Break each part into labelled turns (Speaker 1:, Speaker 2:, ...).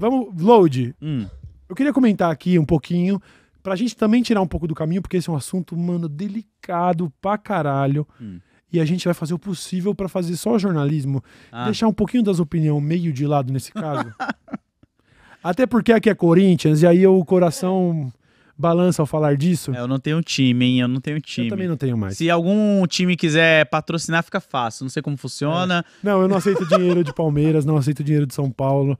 Speaker 1: Vamos, load. Hum. Eu queria comentar aqui um pouquinho, pra gente também tirar um pouco do caminho, porque esse é um assunto, mano, delicado pra caralho. Hum. E a gente vai fazer o possível para fazer só jornalismo. Ah. Deixar um pouquinho das opiniões meio de lado nesse caso. Até porque aqui é Corinthians, e aí o coração balança ao falar disso? É, eu
Speaker 2: não tenho time, hein? Eu não tenho time. Eu também não tenho mais. Se algum time quiser patrocinar, fica fácil. Não sei como funciona.
Speaker 1: É. Não, eu não aceito dinheiro de Palmeiras, não aceito dinheiro de São Paulo.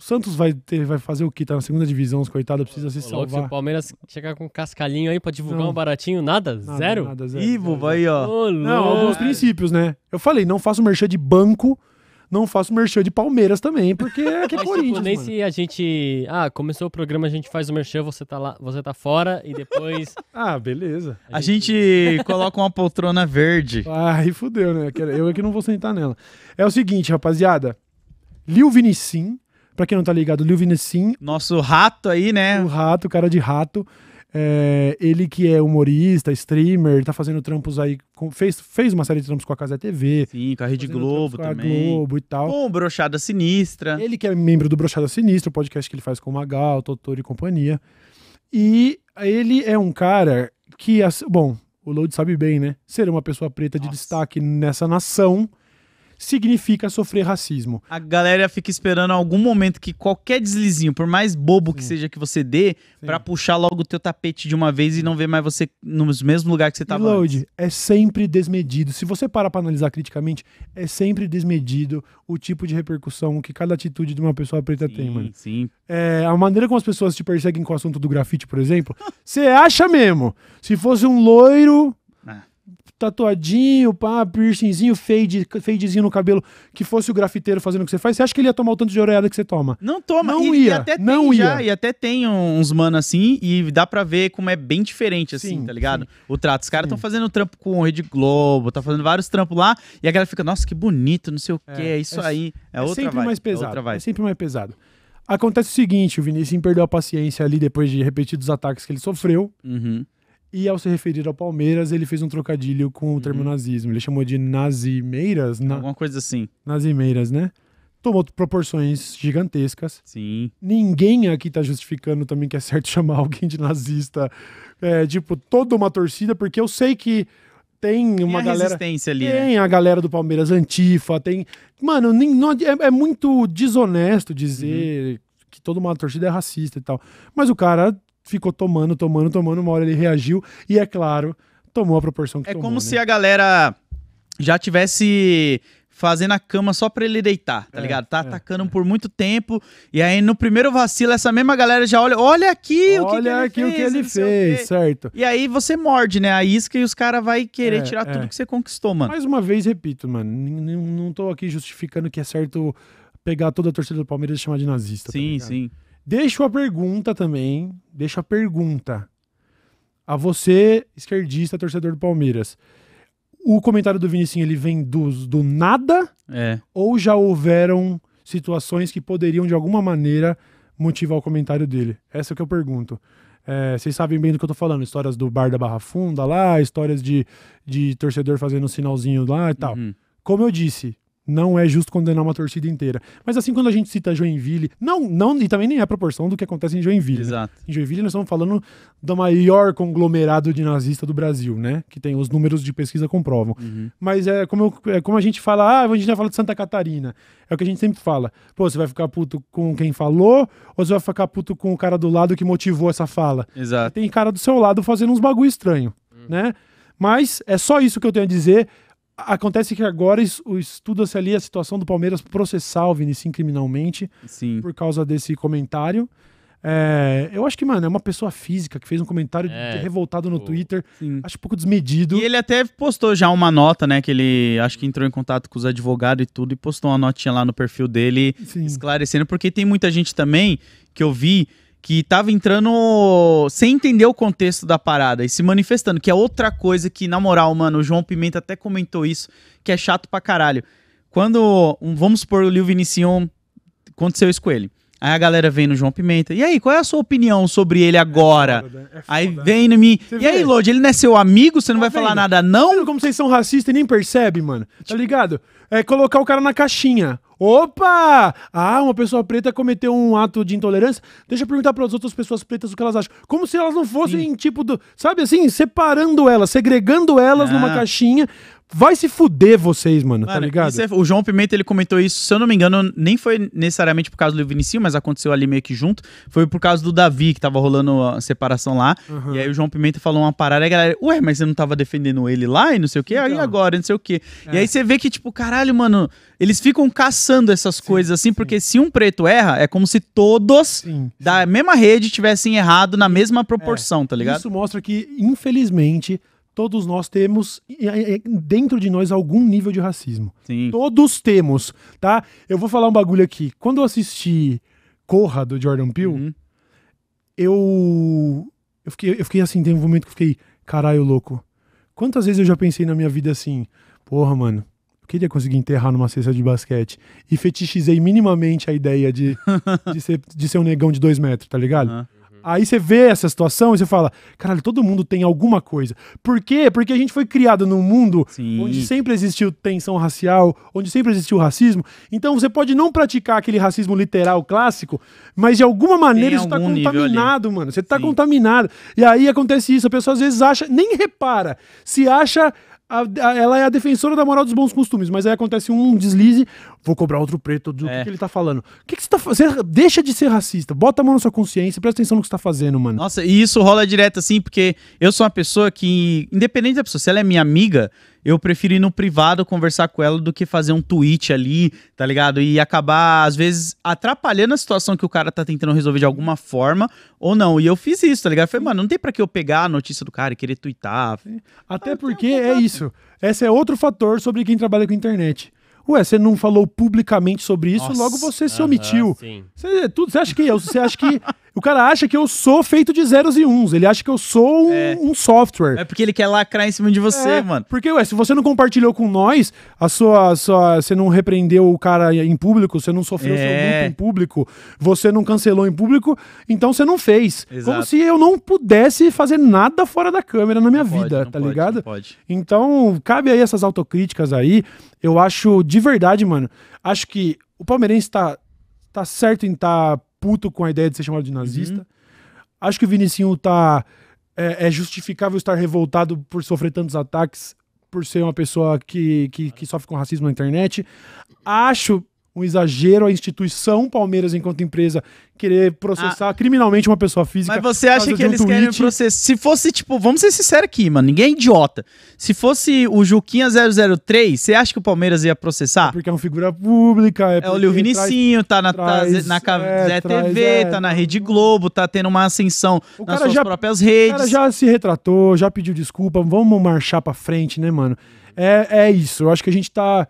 Speaker 1: O Santos vai, ter, vai fazer o que? Tá na segunda divisão, os coitados precisam se Ô, salvar. Se o
Speaker 2: Palmeiras chegar com um cascalhinho aí pra divulgar não. um baratinho, nada? nada zero? Nada, zero. Ivo, vai aí, ó. não, alguns
Speaker 1: princípios, né? Eu falei, não faço merchan de banco, não faço merchan de Palmeiras também, porque
Speaker 2: é que é tipo, Corinthians. Tipo, nem mano. se a gente. Ah, começou o programa, a gente faz o merchan, você tá lá, você tá fora e depois. ah, beleza. A, a gente... gente... coloca uma poltrona verde. Ai, fudeu, né? Eu é
Speaker 1: que não vou sentar nela. É o seguinte, rapaziada. Lil Vinicim Pra quem não tá ligado, Liu Vinicin. Nosso rato aí, né? O rato, o cara de rato. É, ele que é humorista, streamer, tá fazendo trampos aí. Com, fez, fez uma série de trampos com a Casa TV. Sim, com a Rede
Speaker 2: Globo com também. Com a Globo e tal. Com o Brochada Sinistra.
Speaker 1: Ele que é membro do Brochada Sinistra, o podcast que ele faz com o Magal, Totoro e companhia. E ele é um cara que, bom, o Load sabe bem, né? Ser uma pessoa preta Nossa. de destaque nessa nação
Speaker 2: significa sofrer racismo. A galera fica esperando algum momento que qualquer deslizinho, por mais bobo que seja que você dê, para puxar logo o teu tapete de uma vez e não ver mais você no mesmo lugar que você tava. Load
Speaker 1: é sempre desmedido. Se você parar para analisar criticamente, é sempre desmedido o tipo de repercussão que cada atitude de uma pessoa preta sim, tem, mano. Sim. É, a maneira como as pessoas te perseguem com o assunto do grafite, por exemplo, você acha mesmo. Se fosse um loiro tatuadinho, pá, piercingzinho, fade, fadezinho no cabelo, que fosse o grafiteiro fazendo o que você faz, você acha que ele ia tomar o tanto de orelhada que você toma? Não toma. Não e, ia. E até não tem ia. Já, e
Speaker 2: até tem uns mano assim, e dá pra ver como é bem diferente, assim, sim, tá ligado? Sim. O trato. Os caras estão fazendo trampo com o Rede Globo, tá fazendo vários trampos lá, e a galera fica, nossa, que bonito, não sei o é, que, é isso é, aí. É, é outra sempre vibe, mais é pesado. É, é sempre mais pesado.
Speaker 1: Acontece o seguinte, o Vinícius perdeu a paciência ali depois de repetidos ataques que ele sofreu. Uhum. E ao se referir ao Palmeiras, ele fez um trocadilho com o termo uhum. nazismo. Ele chamou de nazimeiras. Na... Alguma coisa assim. Nazimeiras, né? Tomou proporções gigantescas. Sim. Ninguém aqui tá justificando também que é certo chamar alguém de nazista. É, tipo, toda uma torcida, porque eu sei que tem uma tem galera. Resistência ali, né? tem né? a galera do Palmeiras Antifa, tem. Mano, nem, não, é, é muito desonesto dizer uhum. que toda uma torcida é racista e tal. Mas o cara ficou tomando, tomando, tomando, uma hora ele reagiu e, é claro, tomou a proporção que é tomou. É como
Speaker 2: né? se a galera já tivesse fazendo a cama só pra ele deitar, tá é, ligado? Tá é, atacando é. por muito tempo. E aí, no primeiro vacilo, essa mesma galera já olha, olha aqui olha o que, que ele aqui fez. Olha aqui o que ele fez, certo. E aí você morde, né? A isca e os caras vai querer é, tirar tudo é. que você conquistou, mano. Mais uma vez, repito, mano,
Speaker 1: não tô aqui justificando que é certo pegar toda a torcida do Palmeiras e chamar de nazista. Sim, tá sim. Deixo a pergunta também, deixo a pergunta a você, esquerdista, torcedor do Palmeiras. O comentário do Vinicinho, ele vem do, do nada? É. Ou já houveram situações que poderiam, de alguma maneira, motivar o comentário dele? Essa é o que eu pergunto. É, vocês sabem bem do que eu tô falando. Histórias do bar da Barra Funda lá, histórias de, de torcedor fazendo um sinalzinho lá e tal. Uhum. Como eu disse, não é justo condenar uma torcida inteira. Mas assim, quando a gente cita Joinville, não, não e também nem é a proporção do que acontece em Joinville. Né? Exato. Né? Em Joinville, nós estamos falando do maior conglomerado de nazista do Brasil, né? Que tem os números de pesquisa comprovam. Uhum. Mas é como, é como a gente fala, ah, a gente já fala de Santa Catarina. É o que a gente sempre fala. Pô, você vai ficar puto com quem falou, ou você vai ficar puto com o cara do lado que motivou essa fala. Exato. E tem cara do seu lado fazendo uns bagulho estranho, uhum. né? Mas é só isso que eu tenho a dizer. Acontece que agora estuda-se ali a situação do Palmeiras processar o Vinicius criminalmente Sim. por causa desse comentário. É, eu acho que, mano, é uma pessoa física que fez um comentário é, revoltado no pô, Twitter. Sim. Acho um
Speaker 2: pouco desmedido. E ele até postou já uma nota, né? Que ele acho que entrou em contato com os advogados e tudo, e postou uma notinha lá no perfil dele sim. esclarecendo, porque tem muita gente também que eu vi que tava entrando sem entender o contexto da parada e se manifestando, que é outra coisa que, na moral, mano, o João Pimenta até comentou isso, que é chato pra caralho. Quando, um, vamos supor, o Liu Vinicius aconteceu isso com ele. Aí a galera vem no João Pimenta. E aí, qual é a sua opinião sobre ele é agora? É foda, é foda. Aí vem no mim. Você e aí, Lodi, ele não é seu amigo? Você não tá vai vendo? falar nada, não? Como vocês são racistas e nem percebe, mano? Tá ligado?
Speaker 1: É colocar o cara na caixinha. Opa! Ah, uma pessoa preta cometeu um ato de intolerância. Deixa eu perguntar para as outras pessoas pretas o que elas acham. Como se elas não fossem, Sim. tipo, do, sabe assim, separando elas, segregando elas ah. numa caixinha Vai se fuder vocês, mano, tá mano tá ligado? É,
Speaker 2: o João Pimenta, ele comentou isso, se eu não me engano, nem foi necessariamente por causa do Vinicius, mas aconteceu ali meio que junto. Foi por causa do Davi, que tava rolando a separação lá. Uhum. E aí o João Pimenta falou uma parada, e a galera, ué, mas você não tava defendendo ele lá e não sei o quê? Então. Aí agora, não sei o quê. É. E aí você vê que, tipo, caralho, mano, eles ficam caçando essas sim, coisas assim, sim. porque se um preto erra, é como se todos sim, da mesma rede tivessem errado na mesma é. proporção, é. tá ligado? Isso mostra que, infelizmente todos nós temos dentro de nós algum nível de racismo.
Speaker 1: Sim. Todos temos, tá? Eu vou falar um bagulho aqui. Quando eu assisti Corra do Jordan Peele, uhum. eu eu fiquei, eu fiquei assim, tem um momento que eu fiquei, caralho, louco. Quantas vezes eu já pensei na minha vida assim, porra, mano, eu queria conseguir enterrar numa cesta de basquete. E fetichizei minimamente a ideia de, de, ser, de ser um negão de dois metros, tá ligado? Uhum. Aí você vê essa situação e você fala, caralho, todo mundo tem alguma coisa. Por quê? Porque a gente foi criado num mundo Sim. onde sempre existiu tensão racial, onde sempre existiu racismo. Então você pode não praticar aquele racismo literal clássico, mas de alguma maneira tem isso tá contaminado, mano. Você tá Sim. contaminado. E aí acontece isso, a pessoa às vezes acha, nem repara, se acha a, a, ela é a defensora da moral dos bons costumes, mas aí acontece um deslize, vou cobrar outro preto do é. que, que, ele tá falando. O que, que você tá fazendo? Deixa de ser racista, bota a mão na sua consciência, presta atenção no que você tá fazendo, mano.
Speaker 2: Nossa, e isso rola direto assim, porque eu sou uma pessoa que, independente da pessoa, se ela é minha amiga, eu prefiro ir no privado conversar com ela do que fazer um tweet ali, tá ligado? E acabar, às vezes, atrapalhando a situação que o cara tá tentando resolver de alguma forma ou não. E eu fiz isso, tá ligado? Eu falei, mano, não tem para que eu pegar a notícia do cara e querer twittar. Até
Speaker 1: ah, tá, porque é isso. Esse é outro fator sobre quem trabalha com internet. Ué, você não falou publicamente sobre isso, Nossa, logo você se omitiu. Você, é tudo, você acha que é você acha que o cara acha que eu sou feito de zeros e uns. Ele acha que eu sou um, é. um
Speaker 2: software. É porque ele quer lacrar em cima de
Speaker 1: você, é, mano. Porque, ué, se você não compartilhou com nós, a sua, a sua, você não repreendeu o cara em público, você não sofreu é. seu em público, você não cancelou em público, então você não fez. Exato. Como se eu não pudesse fazer nada fora da câmera na minha não vida, pode, tá pode, ligado? Pode. Então, cabe aí essas autocríticas aí. Eu acho de verdade, mano. Acho que o palmeirense tá, tá certo em estar. Tá puto com a ideia de ser chamado de uhum. nazista. Uhum. Acho que o Vinicinho tá. É, é, justificável estar revoltado por sofrer tantos ataques, por ser uma pessoa que, que, que sofre com racismo na internet. Acho um exagero a instituição Palmeiras enquanto empresa querer processar ah.
Speaker 2: criminalmente uma pessoa física. Mas você acha que um eles tweet. querem processar? Se fosse, tipo, vamos ser sinceros aqui, mano, ninguém é idiota. Se fosse o Juquinha 003, você acha que o Palmeiras ia processar? É porque é uma figura
Speaker 1: pública.
Speaker 2: É, é o Vinicinho, tá na, tá traz, tá, na é, TV, é, tá na Rede Globo, tá tendo uma ascensão o nas suas já, próprias redes. O cara já
Speaker 1: se retratou, já pediu desculpa, vamos marchar pra frente, né, mano? É, é isso, eu acho que a gente tá...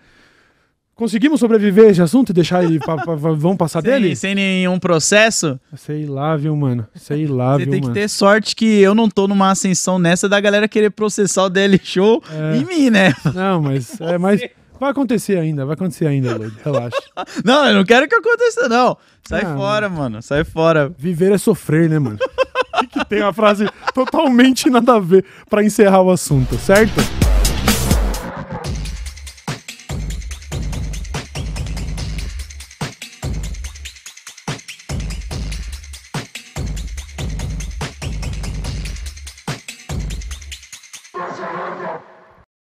Speaker 1: Conseguimos sobreviver a esse assunto e deixar ele. Pra, pra, pra, vamos passar sem, dele?
Speaker 2: Sem nenhum processo? Sei lá, viu, mano? Sei lá, Você viu, tem que ter sorte que eu não tô numa ascensão nessa da galera querer processar o DL Show é... em mim, né? Não, mas. É, mas vai acontecer ainda, vai acontecer ainda, Lloyd. Relaxa. não, eu não quero que aconteça, não. Sai ah, fora, mano.
Speaker 1: Sai fora. Viver é sofrer, né, mano? que, que tem uma frase totalmente nada a ver para encerrar o assunto, certo?